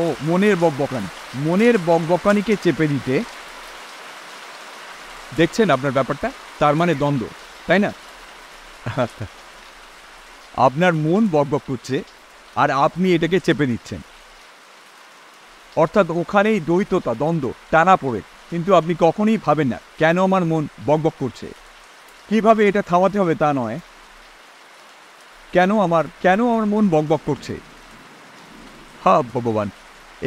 ও মনের বকবকানি মনের বকবকানিকে চেপে দিতে দেখছেন আপনার ব্যাপারটা তার মানে দ্বন্দ্ব তাই না আচ্ছা। আপনার মন বকবক করছে আর আপনি এটাকে চেপে দিচ্ছেন অর্থাৎ ওখানেই দ্বৈততা দ্বন্দ্ব টানা পড়ে কিন্তু আপনি কখনই ভাবেন না কেন আমার মন বকবক করছে কিভাবে এটা থামাতে হবে তা নয় কেন আমার কেন আমার মন বকবক করছে হা ভগবান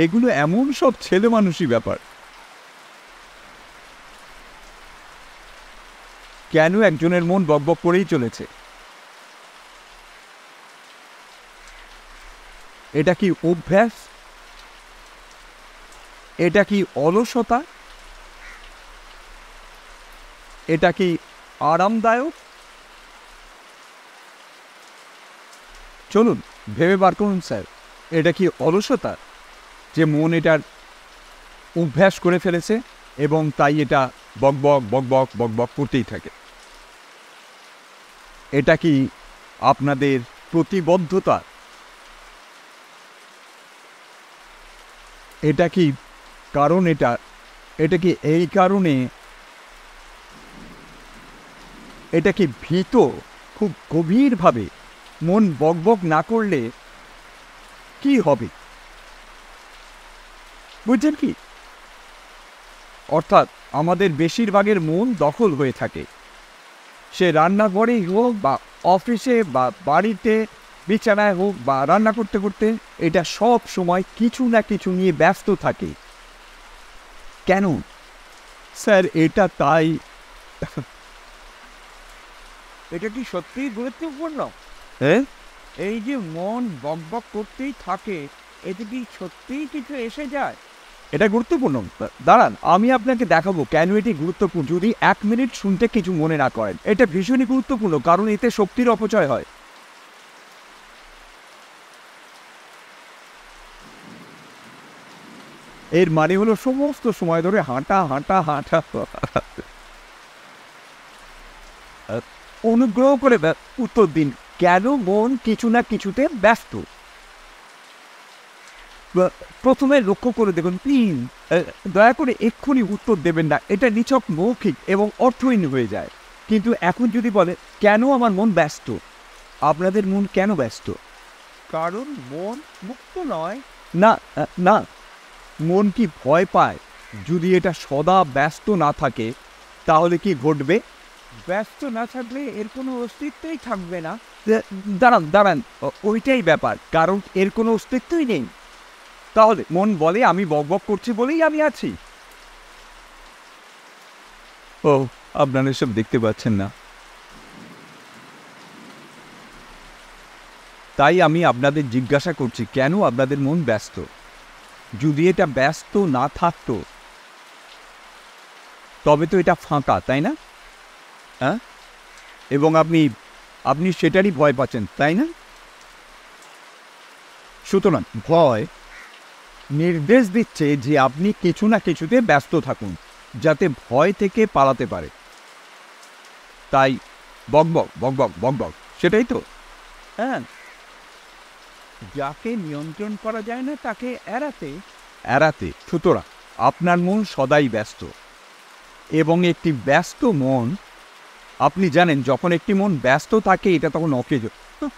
এগুলো এমন সব ছেলে মানুষই ব্যাপার কেন একজনের মন বকবক করেই চলেছে এটা কি অভ্যাস এটা কি অলসতা এটা কি আরামদায়ক চলুন ভেবে বার করুন স্যার এটা কি অলসতা যে মন এটার অভ্যাস করে ফেলেছে এবং তাই এটা বকবক বকবক বকবক করতেই থাকে এটা কি আপনাদের প্রতিবদ্ধতা এটা কি কারণ এটা এটা কি এই কারণে এটা কি ভীত খুব গভীরভাবে মন বকবক না করলে কি হবে বুঝছেন কি অর্থাৎ আমাদের বেশিরভাগের মন দখল হয়ে থাকে সে রান্নাঘরেই হোক বা অফিসে বা বাড়িতে বিছানায় হোক বা রান্না করতে করতে এটা সব সময় কিছু না কিছু নিয়ে ব্যস্ত থাকে কেন স্যার এটা তাই এটা কি সত্যিই গুরুত্বপূর্ণ হ্যাঁ এই যে মন বক বক করতেই থাকে এতে কি সত্যিই কিছু এসে যায় এটা গুরুত্বপূর্ণ দাঁড়ান আমি আপনাকে দেখাবো কেন এটি গুরুত্বপূর্ণ যদি এক মিনিট শুনতে কিছু মনে না করেন এটা ভীষণই গুরুত্বপূর্ণ কারণ এতে শক্তির অপচয় হয় এর মানে হলো সমস্ত সময় ধরে হাঁটা হাঁটা হাঁটা অনুগ্রহ করে উত্তর দিন কেন মন কিছু না কিছুতে ব্যস্ত প্রথমে লক্ষ্য করে দেখুন প্লিজ দয়া করে এক্ষুনি উত্তর দেবেন না এটা নিছক মৌখিক এবং অর্থহীন হয়ে যায় কিন্তু এখন যদি বলে কেন আমার মন ব্যস্ত আপনাদের মন কেন ব্যস্ত কারণ মন মুক্ত নয় না না মন কি ভয় পায় যদি এটা সদা ব্যস্ত না থাকে তাহলে কি ঘটবে ব্যস্ত না থাকলে এর কোনো অস্তিত্বই থাকবে না দাঁড়ান দাঁড়ান ওইটাই ব্যাপার কারণ এর কোনো অস্তিত্বই নেই তাহলে মন বলে আমি বক বক করছি বলেই আমি আছি ও আপনারা সব দেখতে পাচ্ছেন না তাই আমি আপনাদের জিজ্ঞাসা করছি কেন আপনাদের মন ব্যস্ত যদি এটা ব্যস্ত না থাকত তবে তো এটা ফাঁকা তাই না হ্যাঁ এবং আপনি আপনি সেটারই ভয় পাচ্ছেন তাই না সুতরাং ভয় নির্দেশ দিচ্ছে যে আপনি কিছু না কিছুতে ব্যস্ত থাকুন যাতে ভয় থেকে পালাতে পারে তাই বকবক বকবক বকবক সেটাই তো হ্যাঁ যাকে নিয়ন্ত্রণ করা যায় না তাকে এড়াতে এড়াতে সুতরাং আপনার মন সদাই ব্যস্ত এবং একটি ব্যস্ত মন আপনি জানেন যখন একটি মন ব্যস্ত থাকে এটা তখন অকেজ হ্যাঁ।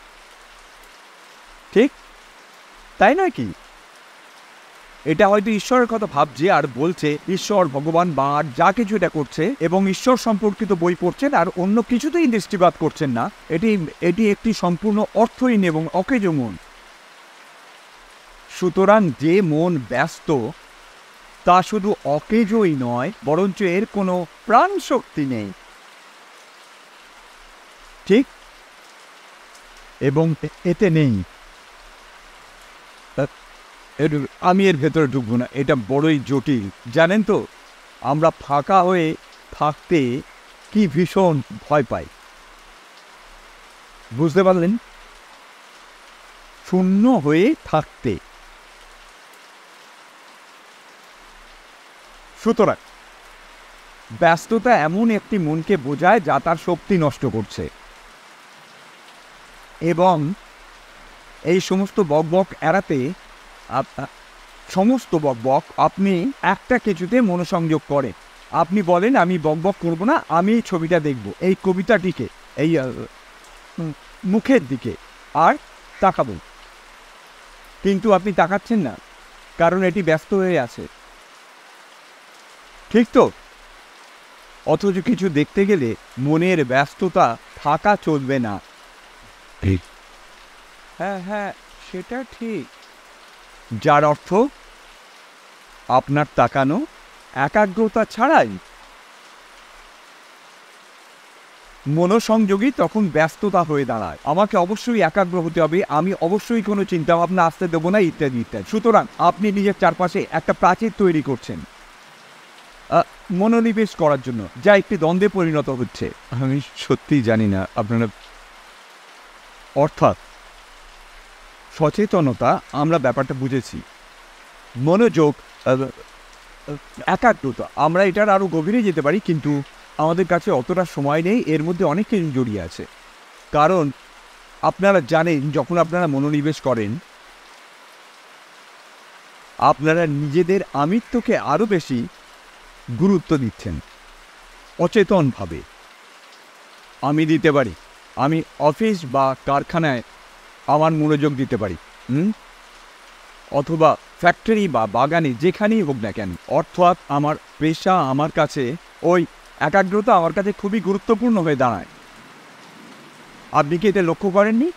ঠিক তাই নয় কি এটা হয়তো ঈশ্বরের কথা ভাবছে আর বলছে ঈশ্বর ভগবান বা আর যা কিছু এটা করছে এবং ঈশ্বর সম্পর্কিত বই পড়ছেন আর অন্য কিছুতেই দৃষ্টিপাত করছেন না এটি এটি একটি সম্পূর্ণ অর্থহীন এবং অকেজ মন সুতরাং যে মন ব্যস্ত তা শুধু অকেজই নয় বরঞ্চ এর কোনো প্রাণ শক্তি নেই ঠিক এবং এতে নেই এর আমি এর ভেতরে ঢুকবো না এটা বড়ই জটিল জানেন তো আমরা ফাঁকা হয়ে থাকতে কি ভীষণ ভয় পাই বুঝতে পারলেন শূন্য হয়ে থাকতে সুতরাং ব্যস্ততা এমন একটি মনকে বোঝায় যা তার শক্তি নষ্ট করছে এবং এই সমস্ত বকবক এড়াতে সমস্ত বক বক আপনি একটা কিছুতে মনোসংযোগ করে আপনি বলেন আমি বক বক করবো না আমি এই ছবিটা দেখব এই কবিতাটিকে এই মুখের দিকে আর তাকাবো কিন্তু আপনি তাকাচ্ছেন না কারণ এটি ব্যস্ত হয়ে আছে ঠিক তো অথচ কিছু দেখতে গেলে মনের ব্যস্ততা থাকা চলবে না হ্যাঁ হ্যাঁ সেটা ঠিক যার অর্থ আপনার তাকানো একাগ্রতা ছাড়াই মনোসংযোগী তখন ব্যস্ততা হয়ে দাঁড়ায় আমাকে অবশ্যই একাগ্র হতে হবে আমি অবশ্যই কোনো চিন্তাভাবনা আসতে দেবো না ইত্যাদি ইত্যাদি সুতরাং আপনি নিজের চারপাশে একটা প্রাচীর তৈরি করছেন মনোনিবেশ করার জন্য যা একটি দ্বন্দ্বে পরিণত হচ্ছে আমি সত্যিই জানি না আপনারা অর্থাৎ সচেতনতা আমরা ব্যাপারটা বুঝেছি মনোযোগ একাগ্রতা আমরা এটার আরও গভীরে যেতে পারি কিন্তু আমাদের কাছে অতটা সময় নেই এর মধ্যে অনেক কিছু জড়িয়ে আছে কারণ আপনারা জানেন যখন আপনারা মনোনিবেশ করেন আপনারা নিজেদের আমিত্বকে আরও বেশি গুরুত্ব দিচ্ছেন অচেতনভাবে আমি দিতে পারি আমি অফিস বা কারখানায় আমার মনোযোগ দিতে পারি হুম অথবা ফ্যাক্টরি বা বাগানে যেখানেই হোক না কেন অর্থাৎ আমার পেশা আমার কাছে ওই একাগ্রতা আমার কাছে খুবই গুরুত্বপূর্ণ হয়ে দাঁড়ায় আপনি কি এতে লক্ষ্য করেননি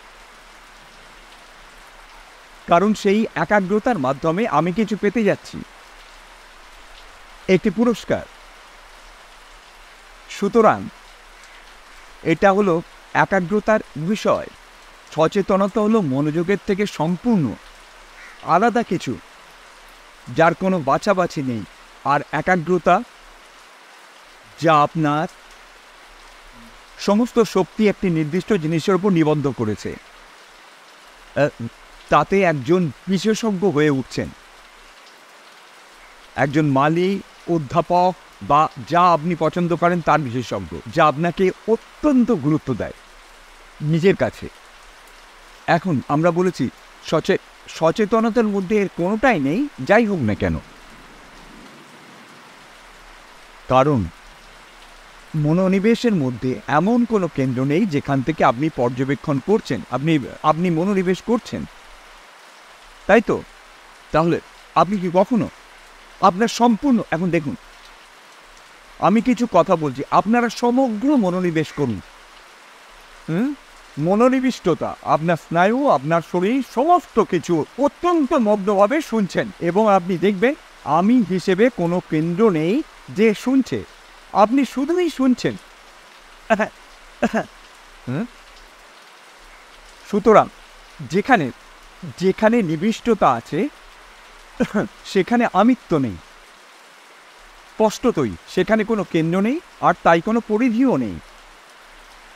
কারণ সেই একাগ্রতার মাধ্যমে আমি কিছু পেতে যাচ্ছি একটি পুরস্কার সুতরাং এটা হলো একাগ্রতার বিষয় সচেতনতা হলো মনোযোগের থেকে সম্পূর্ণ আলাদা কিছু যার কোনো বাছাবাছি নেই আর একাগ্রতা যা আপনার সমস্ত শক্তি একটি নির্দিষ্ট জিনিসের উপর নিবদ্ধ করেছে তাতে একজন বিশেষজ্ঞ হয়ে উঠছেন একজন মালি অধ্যাপক বা যা আপনি পছন্দ করেন তার বিশেষজ্ঞ যা আপনাকে অত্যন্ত গুরুত্ব দেয় নিজের কাছে এখন আমরা বলেছি সচে সচেতনতার মধ্যে এর কোনোটাই নেই যাই হোক না কেন কারণ মনোনিবেশের মধ্যে এমন কোনো কেন্দ্র নেই যেখান থেকে আপনি পর্যবেক্ষণ করছেন আপনি আপনি মনোনিবেশ করছেন তাই তো তাহলে আপনি কি কখনো আপনার সম্পূর্ণ এখন দেখুন আমি কিছু কথা বলছি আপনারা সমগ্র মনোনিবেশ করুন হুম মনোনিবিষ্টতা আপনার স্নায়ু আপনার শরীর সমস্ত কিছু অত্যন্ত মগ্নভাবে শুনছেন এবং আপনি দেখবেন আমি হিসেবে কোনো কেন্দ্র নেই যে শুনছে আপনি শুধুই শুনছেন সুতরাং যেখানে যেখানে নিবিষ্টতা আছে সেখানে আমিত্ব নেই স্পষ্টতই সেখানে কোনো কেন্দ্র নেই আর তাই কোনো পরিধিও নেই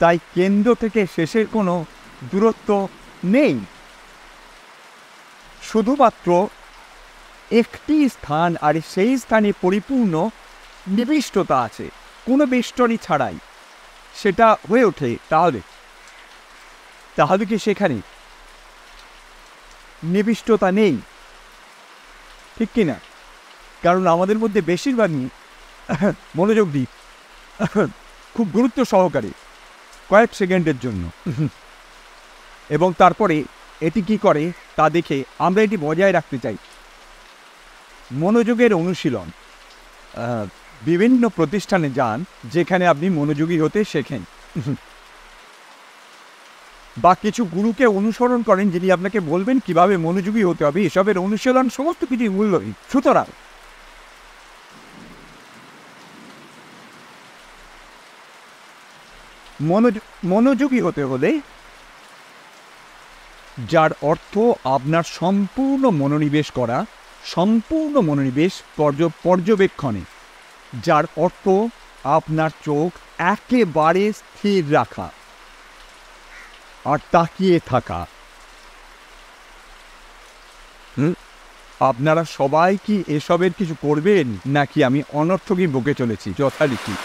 তাই কেন্দ্র থেকে শেষের কোনো দূরত্ব নেই শুধুমাত্র একটি স্থান আর সেই স্থানে পরিপূর্ণ নিবিষ্টতা আছে কোনো বেষ্টনী ছাড়াই সেটা হয়ে ওঠে তাহলে তাহলে কি সেখানে নিবিষ্টতা নেই ঠিক কিনা কারণ আমাদের মধ্যে বেশিরভাগই মনোযোগ দিই খুব গুরুত্ব সহকারে কয়েক সেকেন্ডের জন্য এবং তারপরে এটি কি করে তা দেখে আমরা এটি বজায় রাখতে চাই মনোযোগের অনুশীলন বিভিন্ন প্রতিষ্ঠানে যান যেখানে আপনি মনোযোগী হতে শেখেন বা কিছু গুরুকে অনুসরণ করেন যিনি আপনাকে বলবেন কিভাবে মনোযোগী হতে হবে এসবের অনুশীলন সমস্ত কিছুই মূল্যহীন সুতরাং মনোযোগী হতে হলে যার অর্থ আপনার সম্পূর্ণ মনোনিবেশ করা সম্পূর্ণ মনোনিবেশ পর্যবেক্ষণে যার অর্থ আপনার চোখ একেবারে স্থির রাখা আর তাকিয়ে থাকা আপনারা সবাই কি এসবের কিছু করবেন নাকি আমি অনর্থকই বকে চলেছি যথারীতি